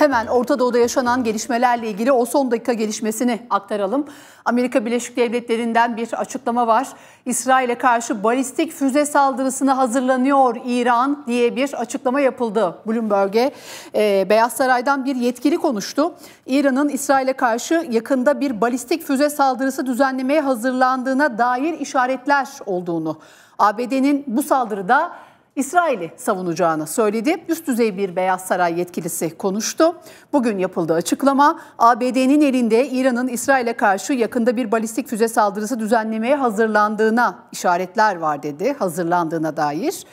Hemen Orta Doğu'da yaşanan gelişmelerle ilgili o son dakika gelişmesini aktaralım. Amerika Birleşik Devletleri'nden bir açıklama var. İsrail'e karşı balistik füze saldırısını hazırlanıyor İran diye bir açıklama yapıldı Bloomberg'e. Ee, Beyaz Saray'dan bir yetkili konuştu. İran'ın İsrail'e karşı yakında bir balistik füze saldırısı düzenlemeye hazırlandığına dair işaretler olduğunu. ABD'nin bu saldırıda İsrail'i savunacağını söyledi. Üst düzey bir Beyaz Saray yetkilisi konuştu. Bugün yapıldı açıklama. ABD'nin elinde İran'ın İsrail'e karşı yakında bir balistik füze saldırısı düzenlemeye hazırlandığına işaretler var dedi. Hazırlandığına dair.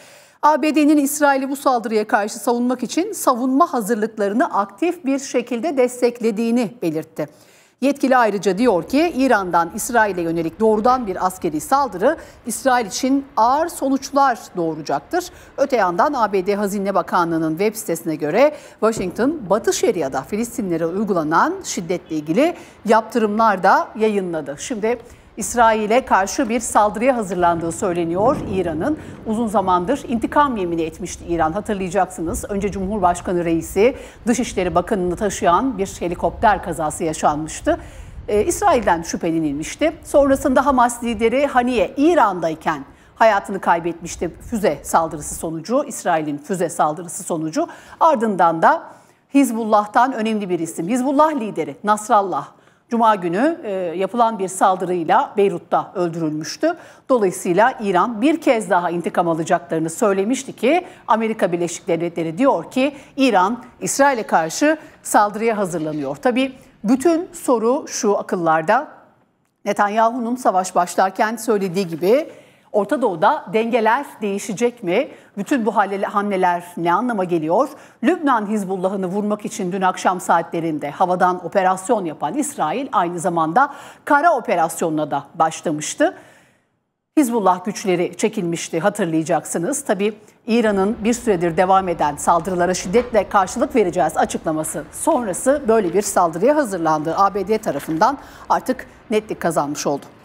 ABD'nin İsrail'i bu saldırıya karşı savunmak için savunma hazırlıklarını aktif bir şekilde desteklediğini belirtti. Yetkili ayrıca diyor ki İran'dan İsrail'e yönelik doğrudan bir askeri saldırı İsrail için ağır sonuçlar doğuracaktır. Öte yandan ABD Hazine Bakanlığı'nın web sitesine göre Washington, Batı Şeria'da Filistinlere uygulanan şiddetle ilgili yaptırımlar da yayınladı. Şimdi İsrail'e karşı bir saldırıya hazırlandığı söyleniyor İran'ın. Uzun zamandır intikam yemini etmişti İran hatırlayacaksınız. Önce Cumhurbaşkanı reisi Dışişleri Bakanı'nı taşıyan bir helikopter kazası yaşanmıştı. Ee, İsrail'den şüphelenilmişti. Sonrasında Hamas lideri Haniye İran'dayken hayatını kaybetmişti füze saldırısı sonucu. İsrail'in füze saldırısı sonucu. Ardından da Hizbullah'tan önemli bir isim. Hizbullah lideri Nasrallah Cuma günü e, yapılan bir saldırıyla Beyrut'ta öldürülmüştü. Dolayısıyla İran bir kez daha intikam alacaklarını söylemişti ki Amerika Birleşik Devletleri diyor ki İran İsrail'e karşı saldırıya hazırlanıyor. Tabii bütün soru şu akıllarda Netanyahu'nun savaş başlarken söylediği gibi Orta Doğu'da dengeler değişecek mi? Bütün bu hamleler ne anlama geliyor? Lübnan Hizbullah'ını vurmak için dün akşam saatlerinde havadan operasyon yapan İsrail aynı zamanda kara operasyonuna da başlamıştı. Hizbullah güçleri çekilmişti hatırlayacaksınız. Tabi İran'ın bir süredir devam eden saldırılara şiddetle karşılık vereceğiz açıklaması sonrası böyle bir saldırıya hazırlandı. ABD tarafından artık netlik kazanmış oldu.